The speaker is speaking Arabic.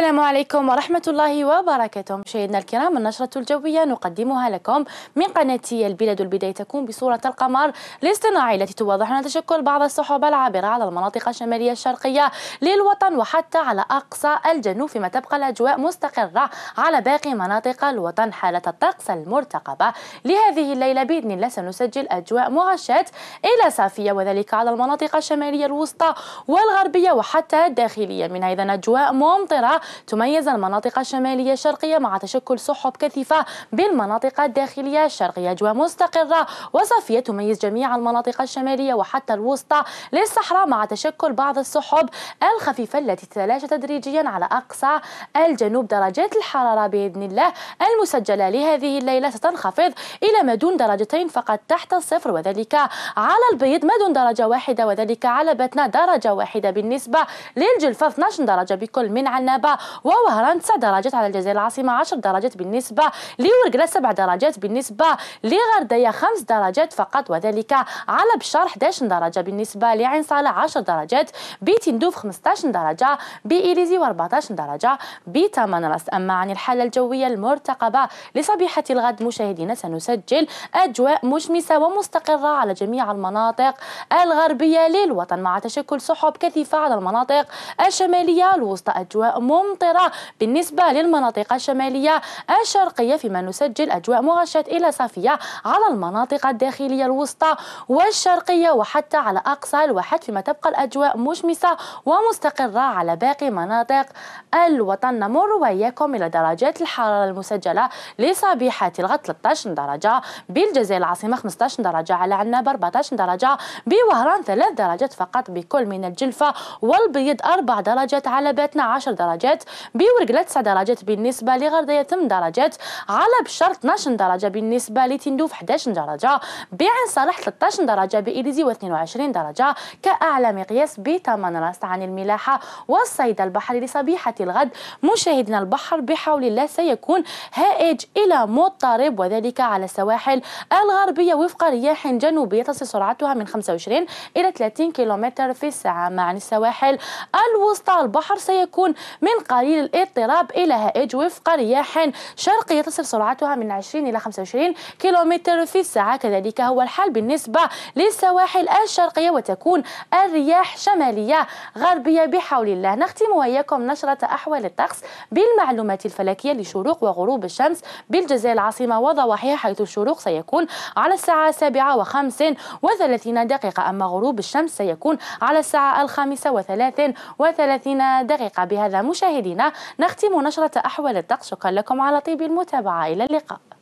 السلام عليكم ورحمة الله وبركاته مشاهدنا الكرام النشرة الجوية نقدمها لكم من قناة البلاد البداية تكون بصورة القمر الاصطناعي التي توضح لنا تشكل بعض السحب العابرة على المناطق الشمالية الشرقية للوطن وحتى على أقصى الجنوب فيما تبقى الأجواء مستقرة على باقي مناطق الوطن حالة الطقس المرتقبة لهذه الليلة بإذن الله سنسجل أجواء مغشاة إلى صافية وذلك على المناطق الشمالية الوسطى والغربية وحتى الداخلية من أيضا أجواء ممطرة تميز المناطق الشمالية الشرقية مع تشكل سحب كثيفة بالمناطق الداخلية الشرقية أجواء مستقرة وصافية تميز جميع المناطق الشمالية وحتى الوسطى للصحراء مع تشكل بعض السحب الخفيفة التي تتلاشى تدريجيا على أقصى الجنوب درجات الحرارة بإذن الله المسجلة لهذه الليلة ستنخفض إلى ما دون درجتين فقط تحت الصفر وذلك على البيض ما دون درجة واحدة وذلك على بتنا درجة واحدة بالنسبة للجلفة 12 درجة بكل من عنابة بالنسبة ووهران 9 درجات على الجزائر العاصمة 10 درجات بالنسبة لورقلة 7 درجات بالنسبة لغردية 5 درجات فقط وذلك على بشار 11 درجة بالنسبة لعين صالح 10 درجات بتندوف 15 درجة بإليزي 14 درجة بثمن راس أما عن الحالة الجوية المرتقبة لصبيحة الغد مشاهدينا سنسجل أجواء مشمسة ومستقرة على جميع المناطق الغربية للوطن مع تشكل سحب كثيفة على المناطق الشمالية الوسطى أجواء ممطرة بالنسبة للمناطق الشمالية الشرقية فيما نسجل أجواء مغشاة إلى صافية على المناطق الداخلية الوسطى والشرقية وحتى على أقصى الواحد فيما تبقى الأجواء مشمسة ومستقرة على باقي مناطق الوطن نمر وإياكم إلى درجات الحرارة المسجلة لصبيحة الغد 13 درجة بالجزائر العاصمة 15 درجة على عنابة 14 درجة بوهران 3 درجات فقط بكل من الجلفة والبيض 4 درجات على باتنا 10 درجات درجات بورقلة 9 درجات بالنسبة لغردية 8 درجات على بشر 12 درجة بالنسبة لتندوف 11 درجة بعين صالح 13 درجة بإليزي و22 درجة كأعلى مقياس ب 8 راس عن الملاحة والصيد البحري لصبيحة الغد مشاهدنا البحر بحول الله سيكون هائج إلى مضطرب وذلك على السواحل الغربية وفق رياح جنوبية تصل سرعتها من 25 إلى 30 كيلومتر في الساعة مع السواحل الوسطى البحر سيكون من قليل الاضطراب إلى هائج وفق رياح شرقية تصل سرعتها من 20 إلى 25 كيلومتر في الساعة كذلك هو الحال بالنسبة للسواحل الشرقية وتكون الرياح شمالية غربية بحول الله نختم وإياكم نشرة أحوال الطقس بالمعلومات الفلكية لشروق وغروب الشمس بالجزائر العاصمة وضواحيها حيث الشروق سيكون على الساعة 7 و 35 دقيقة أما غروب الشمس سيكون على الساعة 5 و33 دقيقة بهذا مشاهدينا مشاهدينا نختم نشرة أحوال الطقس شكرا لكم على طيب المتابعة إلى اللقاء